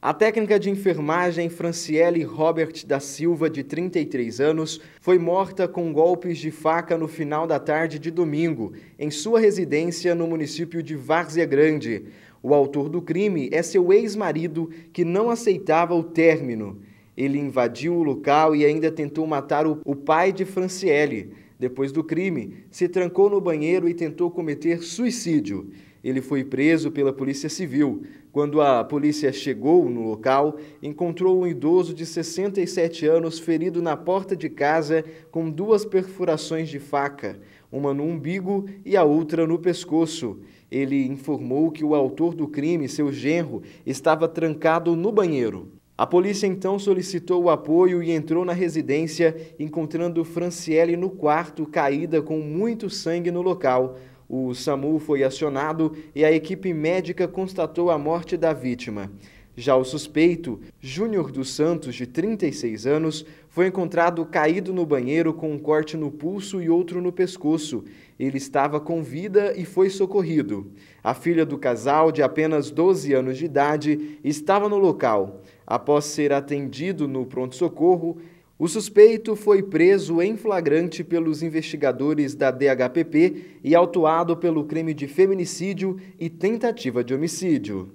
A técnica de enfermagem Franciele Robert da Silva, de 33 anos, foi morta com golpes de faca no final da tarde de domingo, em sua residência no município de Várzea Grande. O autor do crime é seu ex-marido, que não aceitava o término. Ele invadiu o local e ainda tentou matar o pai de Franciele. Depois do crime, se trancou no banheiro e tentou cometer suicídio. Ele foi preso pela Polícia Civil. Quando a polícia chegou no local, encontrou um idoso de 67 anos ferido na porta de casa com duas perfurações de faca, uma no umbigo e a outra no pescoço. Ele informou que o autor do crime, seu genro, estava trancado no banheiro. A polícia então solicitou o apoio e entrou na residência, encontrando Franciele no quarto, caída com muito sangue no local. O SAMU foi acionado e a equipe médica constatou a morte da vítima. Já o suspeito, Júnior dos Santos, de 36 anos, foi encontrado caído no banheiro com um corte no pulso e outro no pescoço. Ele estava com vida e foi socorrido. A filha do casal, de apenas 12 anos de idade, estava no local. Após ser atendido no pronto-socorro, o suspeito foi preso em flagrante pelos investigadores da DHPP e autuado pelo crime de feminicídio e tentativa de homicídio.